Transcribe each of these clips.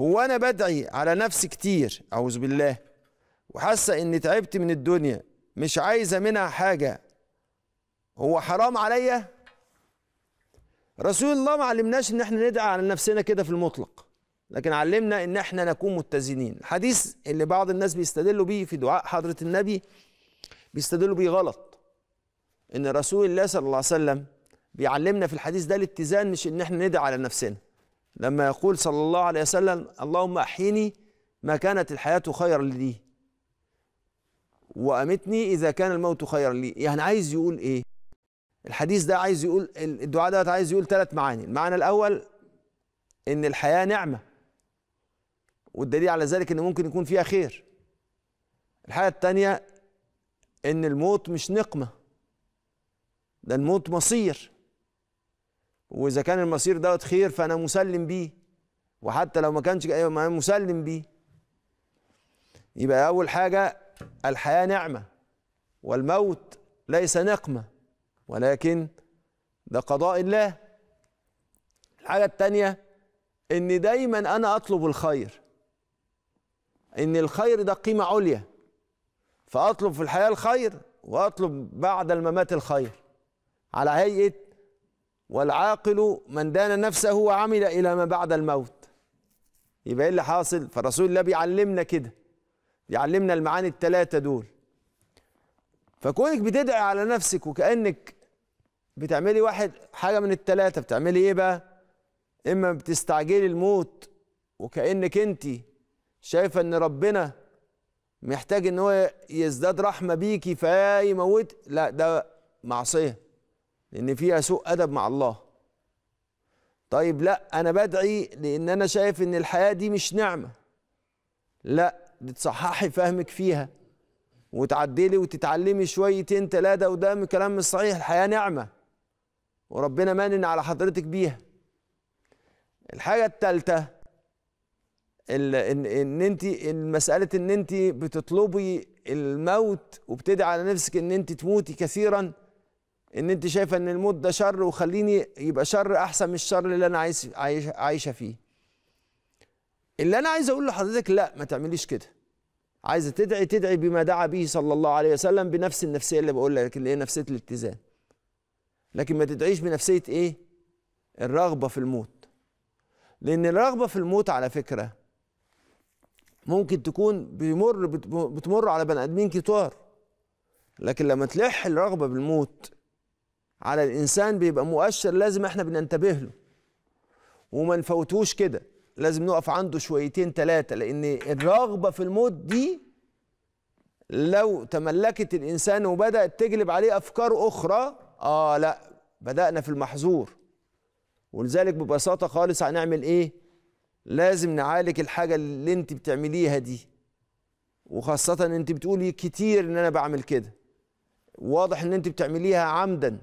هو انا بدعي على نفسي كتير اعوذ بالله وحاسه اني تعبت من الدنيا مش عايزه منها حاجه هو حرام عليا رسول الله ما علمناش ان احنا ندعي على نفسنا كده في المطلق لكن علمنا ان احنا نكون متزنين الحديث اللي بعض الناس بيستدلوا بيه في دعاء حضره النبي بيستدلوا بيه غلط ان رسول الله صلى الله عليه وسلم بيعلمنا في الحديث ده الاتزان مش ان احنا ندعي على نفسنا لما يقول صلى الله عليه وسلم اللهم أحيني ما كانت الحياة خيرا لي وأمتني إذا كان الموت خيرا لي يعني عايز يقول إيه الحديث ده عايز يقول الدعاء ده عايز يقول ثلاث معاني المعنى الأول إن الحياة نعمة والدليل على ذلك إن ممكن يكون فيها خير الحاجة الثانية إن الموت مش نقمة ده الموت مصير واذا كان المصير دوت خير فانا مسلم بيه وحتى لو ما كانش أيوة، انا مسلم بيه يبقى اول حاجه الحياه نعمه والموت ليس نقمه ولكن ده قضاء الله الحاجه الثانيه ان دايما انا اطلب الخير ان الخير ده قيمه عليا فاطلب في الحياه الخير واطلب بعد الممات الخير على هيئه والعاقل من دان نفسه وعمل إلى ما بعد الموت يبقى إيه اللي حاصل فالرسول الله بيعلمنا كده بيعلمنا المعاني التلاتة دول فكونك بتدعي على نفسك وكأنك بتعملي واحد حاجة من التلاتة بتعملي إيه بقى إما بتستعجلي الموت وكأنك أنت شايفة إن ربنا محتاج إن هو يزداد رحمة بيكي فيموت لا ده معصية لأن فيها سوء أدب مع الله طيب لا أنا بدعي لأن أنا شايف إن الحياة دي مش نعمة لا تصححي فهمك فيها وتعدلي وتتعلمي شويتين تلاتة وده من كلام مش صحيح الحياة نعمة وربنا مانن على حضرتك بيها الحاجة التالتة ان ان انت مساله ان انت بتطلبي الموت وبتدعي على نفسك ان انت تموتي كثيرا ان انت شايفه ان الموت ده شر وخليني يبقى شر احسن من الشر اللي انا عايز عايشه فيه اللي انا عايز اقول لحضرتك لا ما تعمليش كده عايزه تدعي تدعي بما دعا به صلى الله عليه وسلم بنفس النفسيه اللي بقول لك اللي هي نفسيه الاتزان لكن ما تدعيش بنفسيه ايه الرغبه في الموت لان الرغبه في الموت على فكره ممكن تكون بيمر بتمر على بني ادمين كتار لكن لما تلح الرغبه بالموت على الانسان بيبقى مؤشر لازم احنا بننتبه له وما نفوتوش كده لازم نقف عنده شويتين ثلاثه لان الرغبه في الموت دي لو تملكت الانسان وبدات تجلب عليه افكار اخرى اه لا بدانا في المحظور ولذلك ببساطه خالص هنعمل ايه لازم نعالج الحاجه اللي انت بتعمليها دي وخاصه انت بتقولي كتير ان انا بعمل كده واضح ان انت بتعمليها عمدا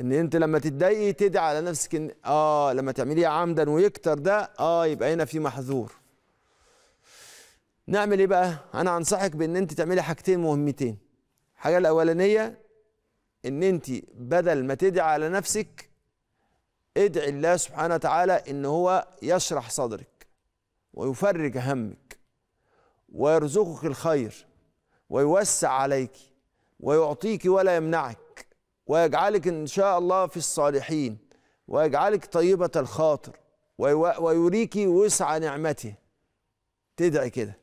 ان انت لما تتضايقي تدعي على نفسك ان اه لما تعمليها عمدا ويكتر ده اه يبقى هنا في محذور نعمل ايه بقى انا انصحك بان انت تعملي حاجتين مهمتين الحاجه الاولانيه ان انت بدل ما تدعي على نفسك ادعي الله سبحانه وتعالى ان هو يشرح صدرك ويفرج همك ويرزقك الخير ويوسع عليك ويعطيك ولا يمنعك ويجعلك إن شاء الله في الصالحين ويجعلك طيبة الخاطر ويريك وسع نعمته تدعي كده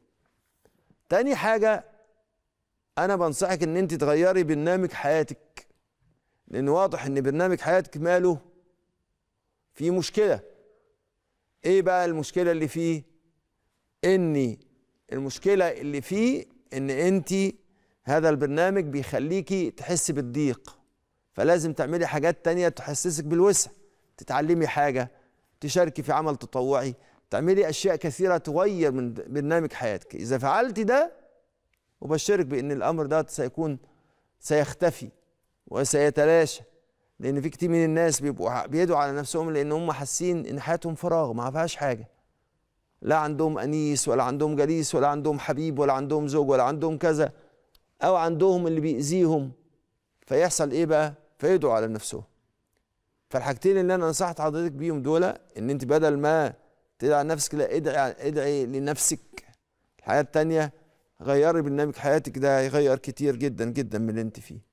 تاني حاجة أنا بنصحك إن أنت تغيري برنامج حياتك لأن واضح إن برنامج حياتك ماله في مشكلة إيه بقى المشكلة اللي فيه؟ إن المشكلة اللي فيه إن أنت هذا البرنامج بيخليكي تحسي بالضيق فلازم تعملي حاجات تانية تحسسك بالوسع تتعلمي حاجة تشاركي في عمل تطوعي تعملي أشياء كثيرة تغير من برنامج حياتك إذا فعلتي ده أبشرك بأن الأمر ده سيكون سيختفي وسيتلاشى لأن في كتير من الناس بيبقوا بيدعوا على نفسهم لأن هم حاسين إن حياتهم فراغ ما فيهاش حاجة لا عندهم أنيس ولا عندهم جليس ولا عندهم حبيب ولا عندهم زوج ولا عندهم كذا أو عندهم اللي بيأذيهم فيحصل إيه بقى؟ فيدعو على نفسه فالحاجتين اللي انا نصحت حضرتك بيهم دول ان انت بدل ما تدعي نفسك لا ادعي ادعي لنفسك الحياه التانيه غيري برنامج حياتك ده هيغير كتير جدا جدا من اللي انت فيه